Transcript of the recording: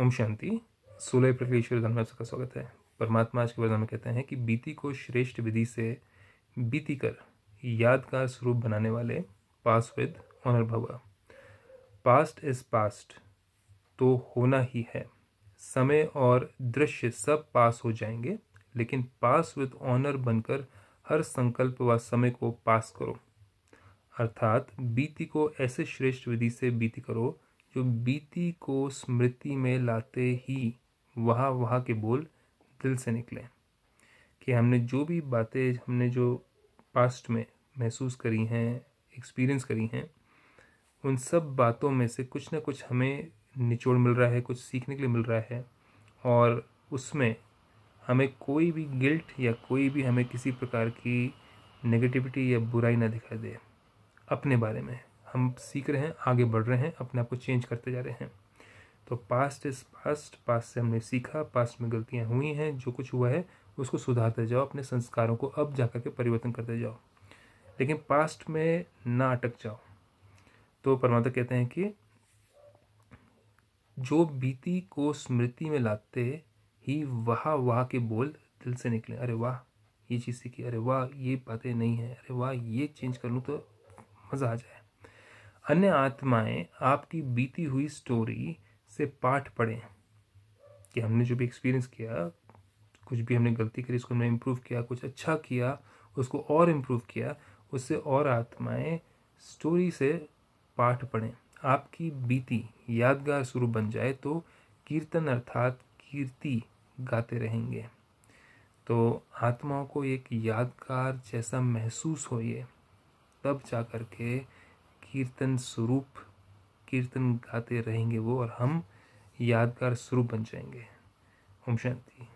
ओम शांति सोलह अप्रैल के ईश्वर धन में स्वागत है परमात्मा आज के वर्धन में कहते हैं कि बीती को श्रेष्ठ विधि से बीती कर यादगार स्वरूप बनाने वाले पास विद ऑनर भवा पास्ट इज पास्ट तो होना ही है समय और दृश्य सब पास हो जाएंगे लेकिन पास विद ऑनर बनकर हर संकल्प व समय को पास करो अर्थात बीती को ऐसे श्रेष्ठ विधि से बीती करो जो बीती को स्मृति में लाते ही वहाँ वहाँ के बोल दिल से निकले कि हमने जो भी बातें हमने जो पास्ट में महसूस करी हैं एक्सपीरियंस करी हैं उन सब बातों में से कुछ ना कुछ हमें निचोड़ मिल रहा है कुछ सीखने के लिए मिल रहा है और उसमें हमें कोई भी गिल्ट या कोई भी हमें किसी प्रकार की नेगेटिविटी या बुराई ना दिखाई दे अपने बारे में हम सीख रहे हैं आगे बढ़ रहे हैं अपने आप को चेंज करते जा रहे हैं तो पास्ट इज पास्ट पास्ट से हमने सीखा पास्ट में गलतियाँ हुई हैं जो कुछ हुआ है उसको सुधारते जाओ अपने संस्कारों को अब जा के परिवर्तन करते जाओ लेकिन पास्ट में ना अटक जाओ तो परमात्मा कहते हैं कि जो बीती को स्मृति में लाते ही वाह वाह के बोल दिल से निकले अरे वाह ये चीज़ सीखी अरे वाह ये बातें नहीं हैं अरे वाह ये चेंज कर लूँ तो मज़ा आ जाए अन्य आत्माएं आपकी बीती हुई स्टोरी से पाठ पढ़ें कि हमने जो भी एक्सपीरियंस किया कुछ भी हमने गलती करी उसको हमने इम्प्रूव किया कुछ अच्छा किया उसको और इम्प्रूव किया उससे और आत्माएं स्टोरी से पाठ पढ़ें आपकी बीती यादगार स्वरूप बन जाए तो कीर्तन अर्थात कीर्ति गाते रहेंगे तो आत्माओं को एक यादगार जैसा महसूस हो ये तब जा कर के कीर्तन स्वरूप कीर्तन गाते रहेंगे वो और हम यादगार स्वरूप बन जाएंगे ओम शांति